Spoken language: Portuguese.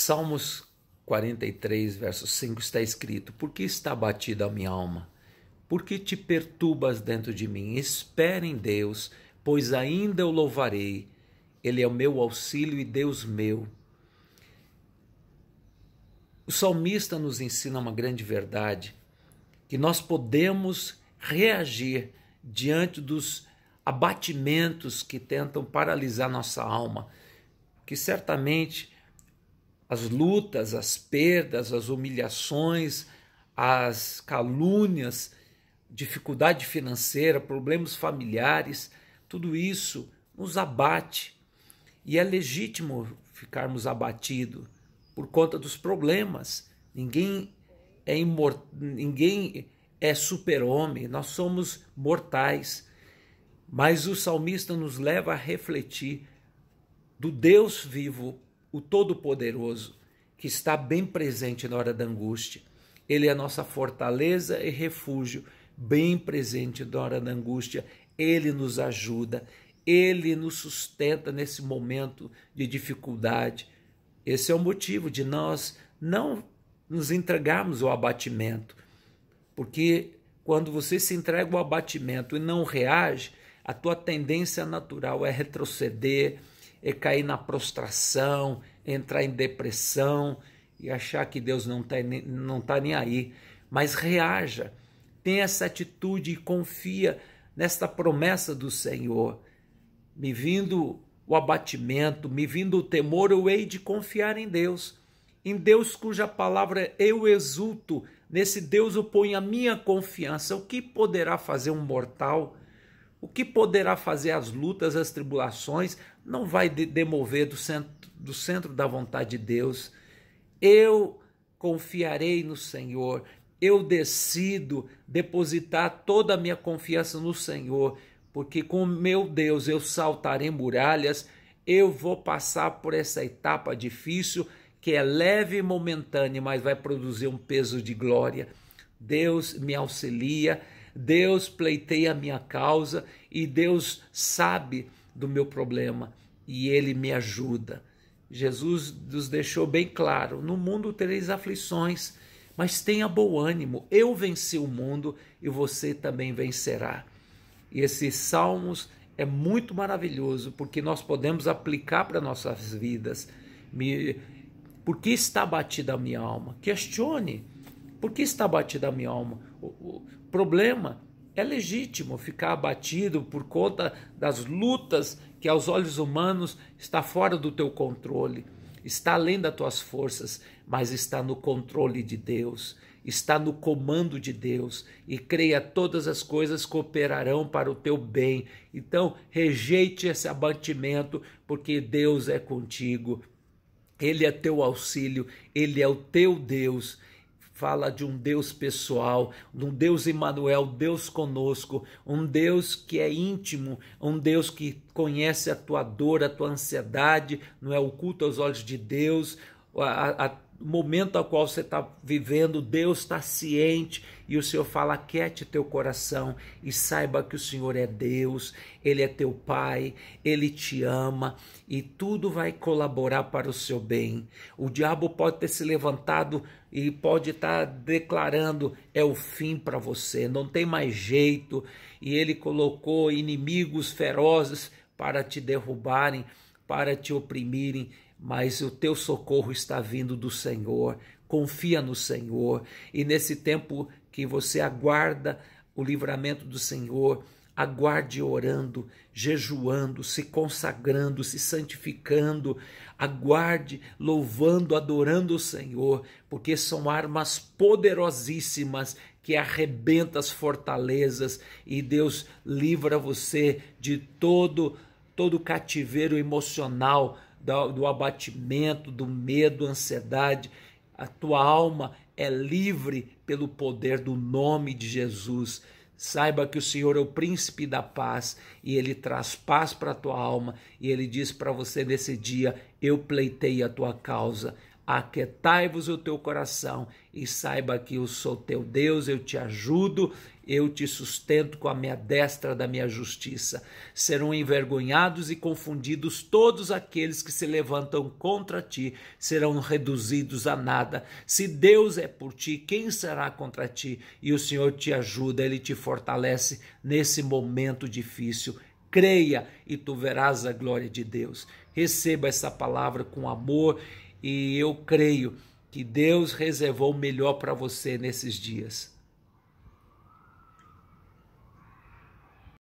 Salmos 43, verso 5 está escrito: Por que está batida a minha alma? Por que te perturbas dentro de mim? Espera em Deus, pois ainda o louvarei. Ele é o meu auxílio e Deus meu. O salmista nos ensina uma grande verdade, que nós podemos reagir diante dos abatimentos que tentam paralisar nossa alma, que certamente as lutas, as perdas, as humilhações, as calúnias, dificuldade financeira, problemas familiares, tudo isso nos abate. E é legítimo ficarmos abatidos por conta dos problemas. Ninguém é ninguém é super-homem, nós somos mortais. Mas o salmista nos leva a refletir do Deus vivo o Todo-Poderoso, que está bem presente na hora da angústia. Ele é a nossa fortaleza e refúgio, bem presente na hora da angústia. Ele nos ajuda, ele nos sustenta nesse momento de dificuldade. Esse é o motivo de nós não nos entregarmos ao abatimento, porque quando você se entrega ao abatimento e não reage, a tua tendência natural é retroceder, é cair na prostração, entrar em depressão e achar que Deus não está não tá nem aí. Mas reaja, tenha essa atitude e confia nesta promessa do Senhor. Me vindo o abatimento, me vindo o temor, eu hei de confiar em Deus. Em Deus cuja palavra eu exulto, nesse Deus eu ponho a minha confiança. O que poderá fazer um mortal? O que poderá fazer as lutas, as tribulações, não vai demover do centro, do centro da vontade de Deus. Eu confiarei no Senhor, eu decido depositar toda a minha confiança no Senhor, porque com meu Deus eu saltarei muralhas, eu vou passar por essa etapa difícil que é leve e momentânea, mas vai produzir um peso de glória. Deus me auxilia Deus pleiteia a minha causa e Deus sabe do meu problema e ele me ajuda. Jesus nos deixou bem claro: no mundo tereis aflições, mas tenha bom ânimo. Eu venci o mundo e você também vencerá. E esses salmos é muito maravilhoso porque nós podemos aplicar para nossas vidas. Me, por que está batida a minha alma? Questione por que está abatida a minha alma? O, o problema é legítimo ficar abatido por conta das lutas que aos olhos humanos está fora do teu controle, está além das tuas forças, mas está no controle de Deus, está no comando de Deus, e creia todas as coisas cooperarão para o teu bem. Então, rejeite esse abatimento, porque Deus é contigo. Ele é teu auxílio, ele é o teu Deus fala de um Deus pessoal, de um Deus Emmanuel, Deus conosco, um Deus que é íntimo, um Deus que conhece a tua dor, a tua ansiedade, não é oculto aos olhos de Deus, a, a momento ao qual você está vivendo, Deus está ciente e o Senhor fala: quiete teu coração e saiba que o Senhor é Deus, Ele é teu Pai, Ele te ama e tudo vai colaborar para o seu bem. O diabo pode ter se levantado e pode estar tá declarando: é o fim para você, não tem mais jeito, e ele colocou inimigos ferozes para te derrubarem, para te oprimirem mas o teu socorro está vindo do Senhor. Confia no Senhor e nesse tempo que você aguarda o livramento do Senhor, aguarde orando, jejuando, se consagrando, se santificando, aguarde louvando, adorando o Senhor, porque são armas poderosíssimas que arrebentam as fortalezas e Deus livra você de todo todo cativeiro emocional do abatimento, do medo, ansiedade. A tua alma é livre pelo poder do nome de Jesus. Saiba que o Senhor é o príncipe da paz e ele traz paz para a tua alma e ele diz para você nesse dia: Eu pleitei a tua causa. Aquietai-vos o teu coração e saiba que eu sou teu Deus, eu te ajudo, eu te sustento com a minha destra da minha justiça. Serão envergonhados e confundidos todos aqueles que se levantam contra ti, serão reduzidos a nada. Se Deus é por ti, quem será contra ti? E o Senhor te ajuda, ele te fortalece nesse momento difícil. Creia e tu verás a glória de Deus. Receba essa palavra com amor e eu creio que Deus reservou o melhor para você nesses dias.